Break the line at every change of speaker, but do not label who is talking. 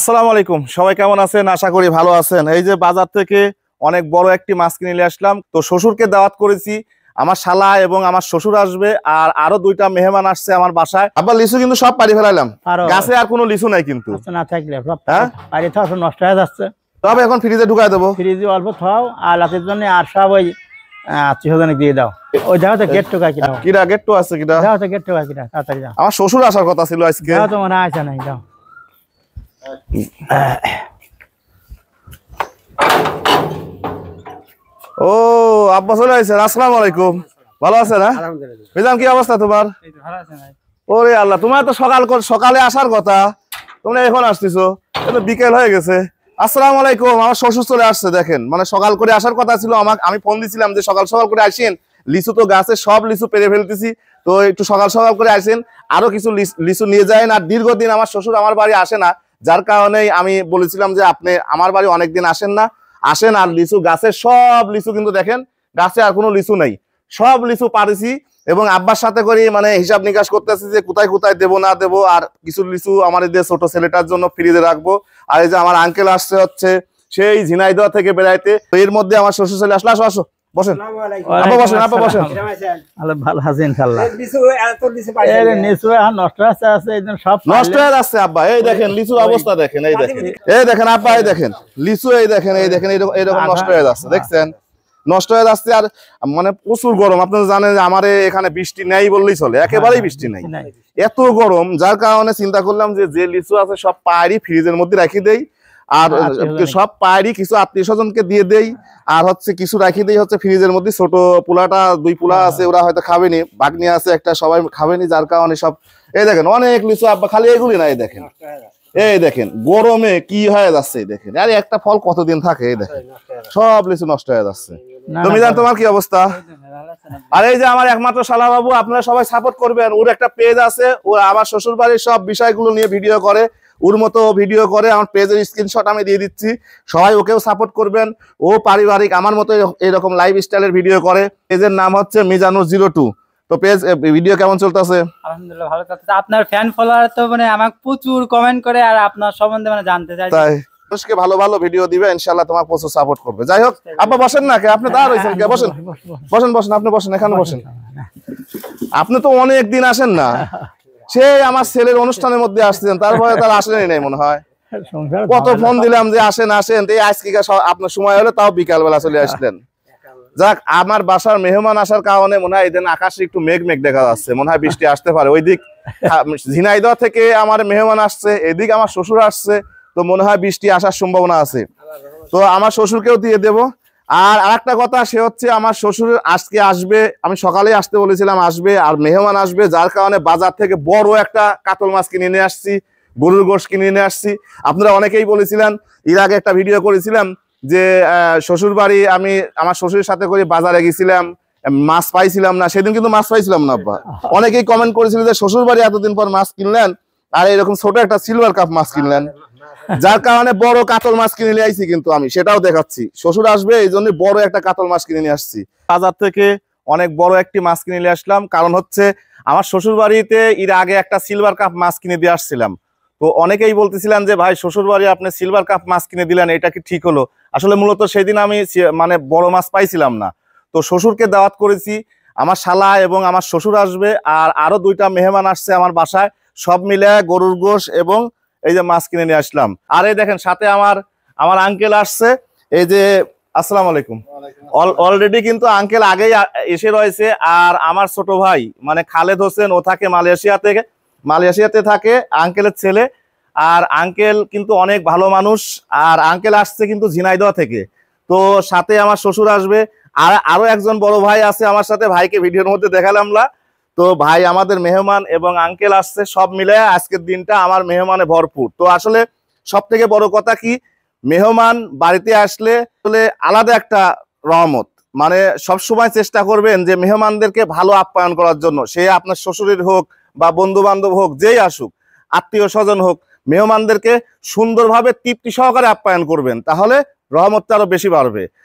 আসসালামু আলাইকুম সবাই কেমন আছেন আশা করি ভালো আছেন এই যে বাজার থেকে অনেক বড় একটি মাছ কিনে নিয়ে আসলাম তো শ্বশুরকে দাওয়াত করেছি আমার শালা এবং আমার শ্বশুর আসবে আর আরো দুইটা মেহমান আসছে আমার বাসায় আবার লিচু কিন্তু সব পাড়ি ফেলাইলাম গাছে আর কোনো লিচু নাই কিন্তু না থাকলে হ্যাঁ? নষ্ট হয়ে যাচ্ছে তবে এখন ফ্রিজে ঢুকাই দেবো ফ্রিজে অল্প থাও আর রাতের জন্য আর সব ওই আমার শ্বশুর আসার কথা ছিল আজকে তো মনে নাই দাও ও আব্বা চলে আসছেন আলাইকুম ভালো আছেন হ্যাঁ কি অবস্থা তোমার ওরে আল্লাহ তোমার তো সকাল সকালে আসার কথা তোমরা এখন বিকেল হয়ে গেছে আলাইকুম আমার শ্বশুর চলে আসছে দেখেন মানে সকাল করে আসার কথা ছিল আমাকে আমি ফোন দিছিলাম যে সকাল সকাল করে আসেন লিচু তো গাছে সব লিচু পেরে ফেলতেছি তো একটু সকাল সকাল করে আসেন আরো কিছু লিচু নিয়ে যায় না দীর্ঘদিন আমার শ্বশুর আমার বাড়ি আসে না যার কারণে আমি বলেছিলাম যে আপনি আমার বাড়ি অনেকদিন আসেন না আসেন আর লিচু গাছে সব লিচু কিন্তু দেখেন গাছে আর কোনো লিচু নেই সব লিচু পারেছি এবং আব্বার সাথে করে মানে হিসাব নিকাশ করতেছি যে কোথায় কোথায় দেবো না দেবো আর কিছু লিচু আমার এদের ছোট ছেলেটার জন্য ফ্রিজে রাখবো আর এই যে আমার আঙ্কেল আসছে হচ্ছে সেই ঝিনাইদা থেকে বেড়াইতে এর মধ্যে আমার শ্বশুর ছেলে আসলে আসো আসো বসেন আপা বসেন আপা বসেন ভালো আছেন ইনশাআল্লাহ লিচু লিচু পাইছে এই লিচু এখন নষ্ট হয়ে আছে একদম সব নষ্ট আছে আব্বা এই দেখেন অবস্থা দেখেন এই দেখেন এই দেখেন আপা এই দেখেন লিচু এই দেখেন এই দেখেন নষ্ট হয়ে যাচ্ছে দেখছেন নষ্ট হয়ে যাচ্ছে আর মানে প্রচুর গরম আপনারা জানেন যে আমার এখানে বৃষ্টি নেই বললেই চলে একেবারেই হ্যাঁ, বৃষ্টি নেই এত গরম যার কারণে চিন্তা করলাম যে যে লিচু আছে সব পায়েরই ফ্রিজের মধ্যে রাখি দেয় আর আচ্ছা, সব পায়েরই কিছু আত্মীয় স্বজনকে দিয়ে দেই আর হচ্ছে কিছু রাখি দিই হচ্ছে ফ্রিজের মধ্যে ছোট পোলাটা দুই পোলা হ্যাঁ, আছে হ্যাঁ। ওরা হয়তো খাবেনি বাগনি আছে একটা সবাই খাবেনি যার কারণে সব এই দেখেন অনেক লিচু আব্বা খালি এগুলি নাই দেখেন এই দেখেন গরমে কি হয়ে যাচ্ছে দেখেন আরে একটা ফল কতদিন থাকে এই দেখেন সব লিচু নষ্ট হয়ে যাচ্ছে তুমি জান তোমার কি অবস্থা আর এই যে আমার একমাত্র শালা বাবু আপনারা সবাই সাপোর্ট করবেন ওর একটা পেজ আছে ও আমার শ্বশুর বাড়ির সব বিষয়গুলো নিয়ে ভিডিও করে ওর মতো ভিডিও করে আমার পেজের স্ক্রিনশট আমি দিয়ে দিচ্ছি সবাই ওকেও সাপোর্ট করবেন ও পারিবারিক আমার মতো এরকম লাইফ স্টাইলের ভিডিও করে পেজের নাম হচ্ছে মিজানু জিরো টু তো পেজ ভিডিও কেমন চলতেছে আলহামদুলিল্লাহ ভালো চলতেছে আপনার ফ্যান ফলোয়ার তো মানে আমাকে প্রচুর কমেন্ট করে আর আপনার সম্বন্ধে মানে জানতে চাই তাই মানুষকে ভালো ভালো ভিডিও দিবে ইনশাআল্লাহ তোমার প্রচুর সাপোর্ট করবে যাই হোক আপনি বসেন না কে আপনি দাঁড় হইছেন কে বসেন বসেন বসেন আপনি বসেন এখানে বসেন হ্যাঁ, হ্যাঁ। আপনি তো অনেক দিন আসেন না সে আমার ছেলের অনুষ্ঠানের মধ্যে আসতেছেন তারপরে তার আসেনি নাই মনে হয় কত ফোন দিলাম যে আসেন আসেন আজকে আপনার সময় হলে তাও বিকালবেলা চলে হ্যাঁ। আসলেন যাক আমার বাসার মেহমান আসার কারণে মনে হয় এদিন আকাশে একটু মেঘ মেঘ দেখা যাচ্ছে মনে হয় বৃষ্টি আসতে পারে ওই দিক ঝিনাইদহ থেকে আমার মেহমান আসছে এদিক আমার শ্বশুর আসছে তো মনে হয় বৃষ্টি আসার সম্ভাবনা আছে তো আমার শ্বশুরকেও দিয়ে দেবো আর আরেকটা কথা সে হচ্ছে আমার শ্বশুরের আজকে আসবে আমি সকালে আসতে বলেছিলাম আসবে আর মেহমান আসবে যার কারণে বাজার থেকে বড় একটা কাতল মাছ কিনে নিয়ে আসছি গরুর গোশ কিনে নিয়ে আসছি আপনারা অনেকেই বলেছিলেন এর আগে একটা ভিডিও করেছিলাম যে শ্বশুর বাড়ি আমি আমার শ্বশুরের সাথে করে বাজারে গেছিলাম মাছ পাইছিলাম না সেদিন কিন্তু মাছ পাইছিলাম না আব্বা অনেকেই কমেন্ট করেছিল যে শ্বশুর বাড়ি এতদিন পর মাছ কিনলেন আর এরকম ছোট একটা সিলভার কাপ মাছ কিনলেন যার কারণে বড় কাতল মাছ কিনে নিয়ে আইছি কিন্তু আমি সেটাও দেখাচ্ছি শ্বশুর আসবে এই জন্য বড় একটা কাতল মাছ কিনে নিয়ে আসছি বাজার থেকে অনেক বড় একটি মাছ কিনে নিয়ে আসলাম কারণ হচ্ছে আমার শ্বশুর বাড়িতে এর আগে একটা সিলভার কাপ মাছ কিনে দিয়ে আসছিলাম তো অনেকেই বলতেছিলাম যে ভাই শ্বশুর বাড়ি আপনি সিলভার কাপ মাছ কিনে দিলেন এটা কি ঠিক হলো আসলে মূলত সেদিন আমি মানে বড় মাছ পাইছিলাম না তো শ্বশুরকে দাওয়াত করেছি আমার শালা এবং আমার শ্বশুর আসবে আর আরও দুইটা মেহমান আসছে আমার বাসায় সব মিলে গরুর গোশ এবং এই যে মাছ কিনে নিয়ে আসলাম আরে দেখেন সাথে আমার আমার আঙ্কেল আসছে এই যে আসসালাম আলাইকুম অলরেডি কিন্তু আঙ্কেল আগেই এসে রয়েছে আর আমার ছোট ভাই মানে খালেদ হোসেন ও থাকে মালয়েশিয়া থেকে মালয়েশিয়াতে থাকে আঙ্কেলের ছেলে আর আঙ্কেল কিন্তু অনেক ভালো মানুষ আর আঙ্কেল আসছে কিন্তু ঝিনাইদহ থেকে তো সাথে আমার শ্বশুর আসবে আর আরো একজন বড় ভাই আছে আমার সাথে ভাইকে ভিডিওর মধ্যে দেখালাম না তো ভাই আমাদের মেহমান এবং আঙ্কেল আসছে সব মিলে আজকের দিনটা আমার মেহমানে ভরপুর তো আসলে সব থেকে বড় কথা কি মেহমান বাড়িতে আসলে আসলে আলাদা একটা রহমত মানে সব সময় চেষ্টা করবেন যে মেহমানদেরকে ভালো আপ্যায়ন করার জন্য সে আপনার শ্বশুরের হোক বা বন্ধু বান্ধব হোক যেই আসুক আত্মীয় স্বজন হোক মেহমানদেরকে সুন্দরভাবে তৃপ্তি সহকারে আপ্যায়ন করবেন তাহলে রহমতটা আরো বেশি বাড়বে